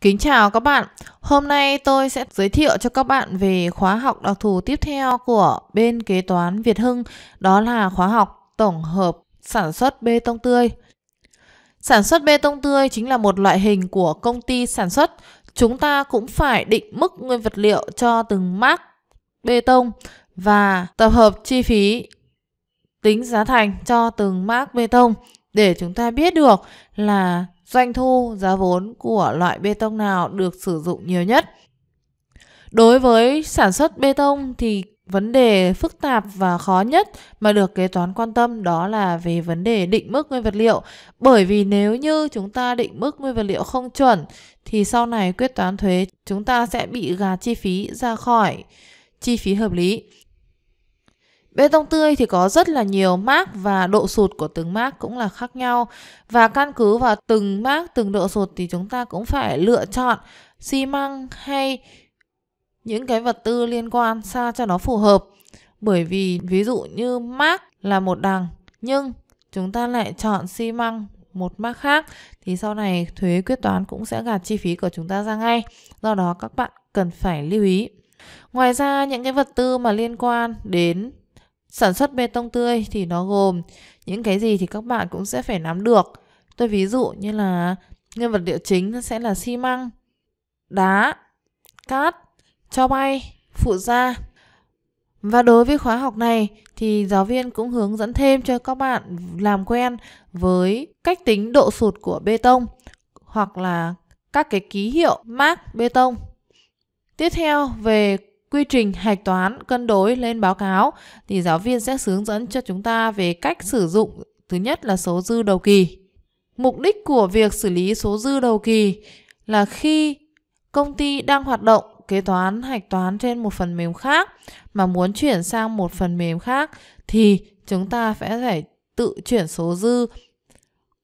Kính chào các bạn, hôm nay tôi sẽ giới thiệu cho các bạn về khóa học đặc thù tiếp theo của bên kế toán Việt Hưng, đó là khóa học tổng hợp sản xuất bê tông tươi. Sản xuất bê tông tươi chính là một loại hình của công ty sản xuất. Chúng ta cũng phải định mức nguyên vật liệu cho từng mác bê tông và tập hợp chi phí tính giá thành cho từng mác bê tông để chúng ta biết được là doanh thu, giá vốn của loại bê tông nào được sử dụng nhiều nhất. Đối với sản xuất bê tông thì vấn đề phức tạp và khó nhất mà được kế toán quan tâm đó là về vấn đề định mức nguyên vật liệu bởi vì nếu như chúng ta định mức nguyên vật liệu không chuẩn thì sau này quyết toán thuế chúng ta sẽ bị gạt chi phí ra khỏi chi phí hợp lý Bê tông tươi thì có rất là nhiều mác và độ sụt của từng mác cũng là khác nhau và căn cứ vào từng mác, từng độ sụt thì chúng ta cũng phải lựa chọn xi măng hay những cái vật tư liên quan sao cho nó phù hợp. Bởi vì ví dụ như mác là một đằng nhưng chúng ta lại chọn xi măng một mác khác thì sau này thuế quyết toán cũng sẽ gạt chi phí của chúng ta ra ngay. Do đó các bạn cần phải lưu ý. Ngoài ra những cái vật tư mà liên quan đến Sản xuất bê tông tươi thì nó gồm những cái gì thì các bạn cũng sẽ phải nắm được. Tôi ví dụ như là nguyên vật liệu chính sẽ là xi măng, đá, cát, cho bay, phụ gia. Và đối với khóa học này thì giáo viên cũng hướng dẫn thêm cho các bạn làm quen với cách tính độ sụt của bê tông hoặc là các cái ký hiệu mác bê tông. Tiếp theo về quy trình hạch toán cân đối lên báo cáo thì giáo viên sẽ hướng dẫn cho chúng ta về cách sử dụng thứ nhất là số dư đầu kỳ. Mục đích của việc xử lý số dư đầu kỳ là khi công ty đang hoạt động kế toán hạch toán trên một phần mềm khác mà muốn chuyển sang một phần mềm khác thì chúng ta sẽ phải tự chuyển số dư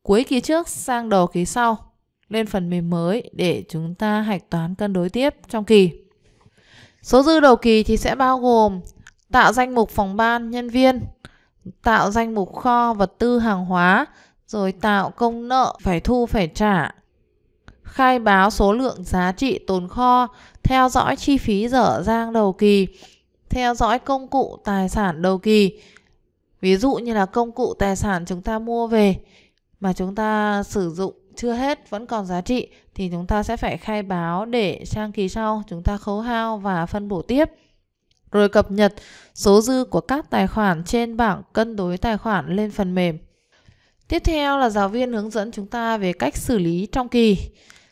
cuối kỳ trước sang đầu kỳ sau lên phần mềm mới để chúng ta hạch toán cân đối tiếp trong kỳ. Số dư đầu kỳ thì sẽ bao gồm tạo danh mục phòng ban nhân viên, tạo danh mục kho vật tư hàng hóa, rồi tạo công nợ phải thu phải trả, khai báo số lượng giá trị tồn kho, theo dõi chi phí dở dang đầu kỳ, theo dõi công cụ tài sản đầu kỳ. Ví dụ như là công cụ tài sản chúng ta mua về mà chúng ta sử dụng chưa hết vẫn còn giá trị thì chúng ta sẽ phải khai báo để sang kỳ sau chúng ta khấu hao và phân bổ tiếp. Rồi cập nhật số dư của các tài khoản trên bảng cân đối tài khoản lên phần mềm. Tiếp theo là giáo viên hướng dẫn chúng ta về cách xử lý trong kỳ.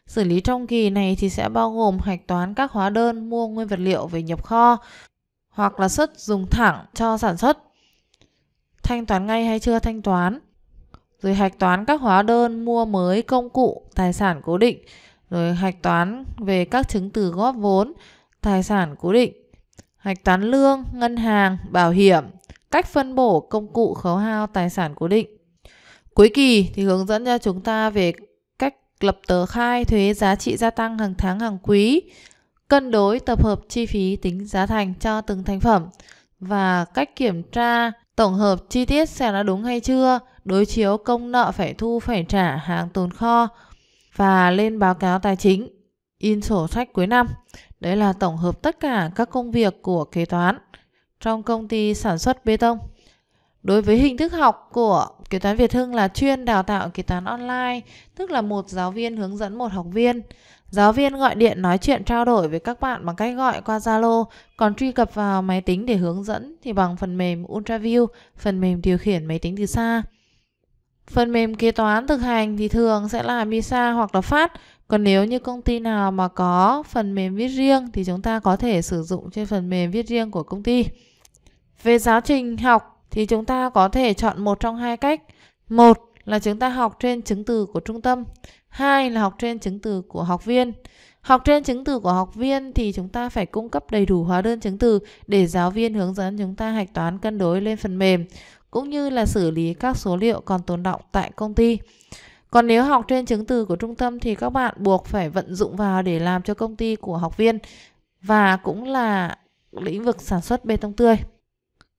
Xử lý trong kỳ này thì sẽ bao gồm hạch toán các hóa đơn mua nguyên vật liệu về nhập kho hoặc là xuất dùng thẳng cho sản xuất. Thanh toán ngay hay chưa thanh toán, rồi hạch toán các hóa đơn mua mới công cụ, tài sản cố định, rồi hạch toán về các chứng từ góp vốn, tài sản cố định, hạch toán lương, ngân hàng, bảo hiểm, cách phân bổ công cụ khấu hao tài sản cố định. Cuối kỳ thì hướng dẫn cho chúng ta về cách lập tờ khai thuế giá trị gia tăng hàng tháng hàng quý, cân đối tập hợp chi phí tính giá thành cho từng thành phẩm và cách kiểm tra tổng hợp chi tiết xem nó đúng hay chưa đối chiếu công nợ phải thu phải trả hàng tồn kho và lên báo cáo tài chính, in sổ sách cuối năm. Đấy là tổng hợp tất cả các công việc của kế toán trong công ty sản xuất bê tông. Đối với hình thức học của kế toán Việt Hưng là chuyên đào tạo kế toán online, tức là một giáo viên hướng dẫn một học viên. Giáo viên gọi điện nói chuyện trao đổi với các bạn bằng cách gọi qua Zalo, còn truy cập vào máy tính để hướng dẫn thì bằng phần mềm UltraView, phần mềm điều khiển máy tính từ xa. Phần mềm kế toán thực hành thì thường sẽ là MISA hoặc là PHÁT. Còn nếu như công ty nào mà có phần mềm viết riêng thì chúng ta có thể sử dụng trên phần mềm viết riêng của công ty. Về giáo trình học thì chúng ta có thể chọn một trong hai cách. Một là chúng ta học trên chứng từ của trung tâm. Hai là học trên chứng từ của học viên. Học trên chứng từ của học viên thì chúng ta phải cung cấp đầy đủ hóa đơn chứng từ để giáo viên hướng dẫn chúng ta hạch toán cân đối lên phần mềm cũng như là xử lý các số liệu còn tồn động tại công ty. Còn nếu học trên chứng từ của trung tâm thì các bạn buộc phải vận dụng vào để làm cho công ty của học viên và cũng là lĩnh vực sản xuất bê tông tươi.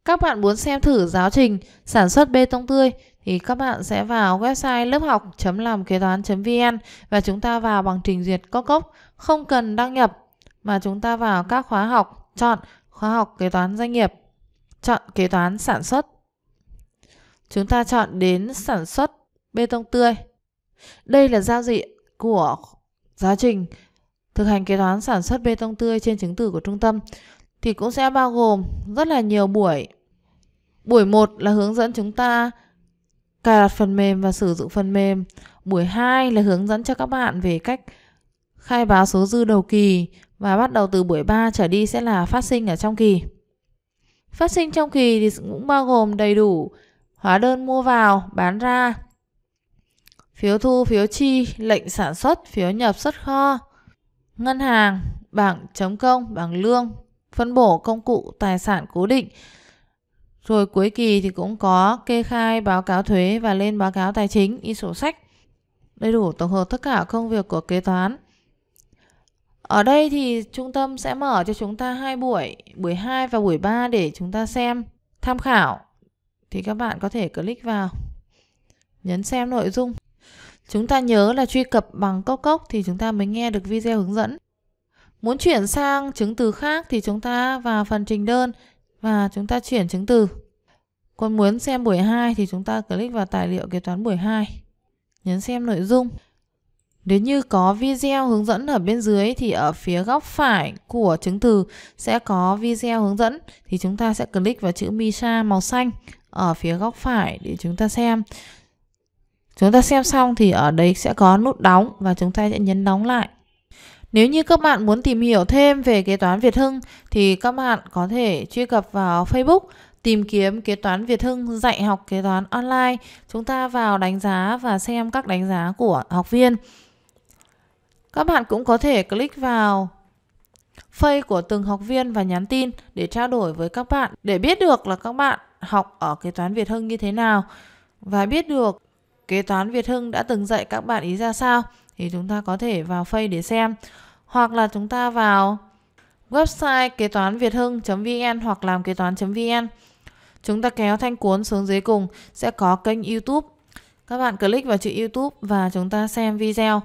Các bạn muốn xem thử giáo trình sản xuất bê tông tươi thì các bạn sẽ vào website lớp học.làm kế toán vn và chúng ta vào bằng trình duyệt có cốc, không cần đăng nhập mà chúng ta vào các khóa học, chọn khóa học kế toán doanh nghiệp, chọn kế toán sản xuất Chúng ta chọn đến sản xuất bê tông tươi. Đây là giao diện của giáo trình thực hành kế toán sản xuất bê tông tươi trên chứng từ của trung tâm thì cũng sẽ bao gồm rất là nhiều buổi. Buổi 1 là hướng dẫn chúng ta cài đặt phần mềm và sử dụng phần mềm. Buổi 2 là hướng dẫn cho các bạn về cách khai báo số dư đầu kỳ và bắt đầu từ buổi 3 trở đi sẽ là phát sinh ở trong kỳ. Phát sinh trong kỳ thì cũng bao gồm đầy đủ hóa đơn mua vào, bán ra, phiếu thu, phiếu chi, lệnh sản xuất, phiếu nhập xuất kho, ngân hàng, bảng chấm công, bảng lương, phân bổ công cụ tài sản cố định. Rồi cuối kỳ thì cũng có kê khai báo cáo thuế và lên báo cáo tài chính, in sổ sách. Đầy đủ tổng hợp tất cả công việc của kế toán. Ở đây thì trung tâm sẽ mở cho chúng ta hai buổi, buổi 2 và buổi 3 để chúng ta xem, tham khảo thì các bạn có thể click vào nhấn xem nội dung chúng ta nhớ là truy cập bằng cốc cốc thì chúng ta mới nghe được video hướng dẫn muốn chuyển sang chứng từ khác thì chúng ta vào phần trình đơn và chúng ta chuyển chứng từ còn muốn xem buổi 2 thì chúng ta click vào tài liệu kế toán buổi 2 nhấn xem nội dung nếu như có video hướng dẫn ở bên dưới thì ở phía góc phải của chứng từ sẽ có video hướng dẫn thì chúng ta sẽ click vào chữ Misha màu xanh ở phía góc phải để chúng ta xem chúng ta xem xong thì ở đây sẽ có nút đóng và chúng ta sẽ nhấn đóng lại nếu như các bạn muốn tìm hiểu thêm về kế toán Việt Hưng thì các bạn có thể truy cập vào Facebook tìm kiếm kế toán Việt Hưng dạy học kế toán online. Chúng ta vào đánh giá và xem các đánh giá của học viên. Các bạn cũng có thể click vào phây của từng học viên và nhắn tin để trao đổi với các bạn để biết được là các bạn học ở kế toán Việt Hưng như thế nào và biết được kế toán Việt Hưng đã từng dạy các bạn ý ra sao thì chúng ta có thể vào phây để xem hoặc là chúng ta vào website kế toán việt hưng.vn hoặc làm kế toán.vn chúng ta kéo thanh cuốn xuống dưới cùng sẽ có kênh YouTube các bạn click vào chữ YouTube và chúng ta xem video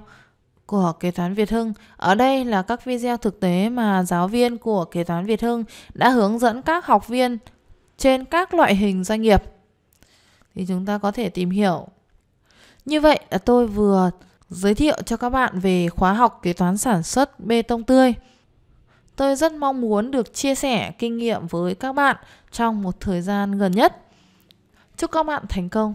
của kế toán Việt Hưng. Ở đây là các video thực tế mà giáo viên của kế toán Việt Hưng đã hướng dẫn các học viên trên các loại hình doanh nghiệp thì chúng ta có thể tìm hiểu. Như vậy là tôi vừa giới thiệu cho các bạn về khóa học kế toán sản xuất bê tông tươi. Tôi rất mong muốn được chia sẻ kinh nghiệm với các bạn trong một thời gian gần nhất. Chúc các bạn thành công!